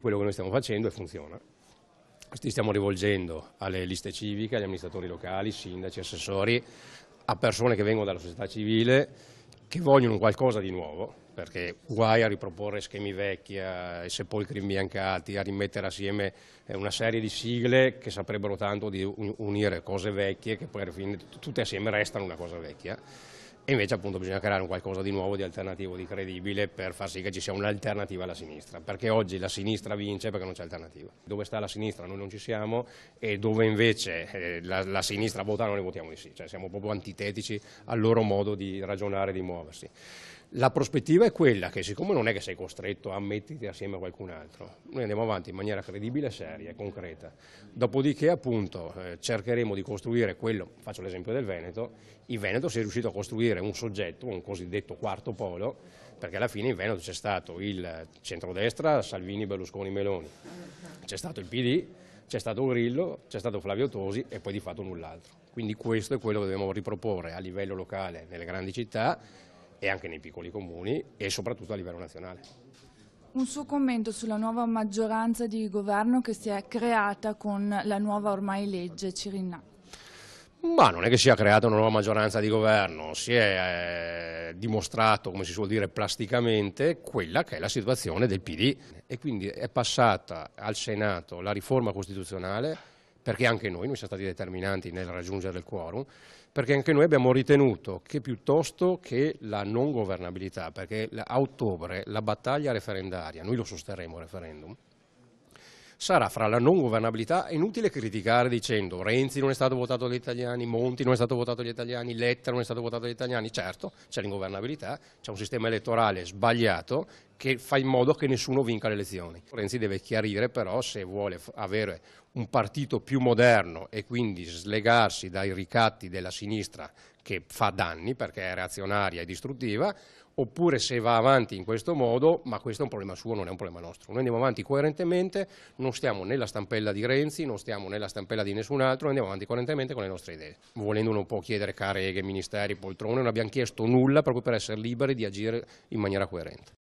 quello che noi stiamo facendo e funziona. Ci stiamo rivolgendo alle liste civiche, agli amministratori locali, sindaci, assessori, a persone che vengono dalla società civile, che vogliono qualcosa di nuovo, perché guai a riproporre schemi vecchi, a sepolcri imbiancati, a rimettere assieme eh, una serie di sigle che saprebbero tanto di unire cose vecchie che poi alla fine tutte assieme restano una cosa vecchia e invece appunto bisogna creare un qualcosa di nuovo, di alternativo, di credibile per far sì che ci sia un'alternativa alla sinistra, perché oggi la sinistra vince perché non c'è alternativa. Dove sta la sinistra noi non ci siamo e dove invece eh, la, la sinistra vota noi votiamo di sì, cioè siamo proprio antitetici al loro modo di ragionare e di muoversi. La prospettiva è quella che siccome non è che sei costretto a metterti assieme a qualcun altro, noi andiamo avanti in maniera credibile, seria e concreta. Dopodiché appunto eh, cercheremo di costruire quello, faccio l'esempio del Veneto, il Veneto si è riuscito a costruire un soggetto, un cosiddetto quarto polo, perché alla fine in Veneto c'è stato il centrodestra, Salvini, Berlusconi, Meloni, c'è stato il PD, c'è stato Grillo, c'è stato Flavio Tosi e poi di fatto null'altro. Quindi questo è quello che dobbiamo riproporre a livello locale nelle grandi città e anche nei piccoli comuni e soprattutto a livello nazionale. Un suo commento sulla nuova maggioranza di governo che si è creata con la nuova ormai legge Cirinna. Ma non è che sia creata una nuova maggioranza di governo, si è eh, dimostrato, come si suol dire plasticamente, quella che è la situazione del PD e quindi è passata al Senato la riforma costituzionale perché anche noi non siamo stati determinanti nel raggiungere il quorum, perché anche noi abbiamo ritenuto che piuttosto che la non governabilità, perché a ottobre la battaglia referendaria, noi lo sosterremo il referendum, sarà fra la non governabilità, è inutile criticare dicendo Renzi non è stato votato dagli italiani, Monti non è stato votato dagli italiani, Letta non è stato votato dagli italiani, certo c'è l'ingovernabilità, c'è un sistema elettorale sbagliato che fa in modo che nessuno vinca le elezioni. Renzi deve chiarire però se vuole avere un partito più moderno e quindi slegarsi dai ricatti della sinistra che fa danni perché è reazionaria e distruttiva, oppure se va avanti in questo modo, ma questo è un problema suo, non è un problema nostro. Noi andiamo avanti coerentemente, non stiamo nella stampella di Renzi, non stiamo nella stampella di nessun altro, andiamo avanti coerentemente con le nostre idee. Volendo non può chiedere careghe, ministeri, poltrone, non abbiamo chiesto nulla proprio per essere liberi di agire in maniera coerente.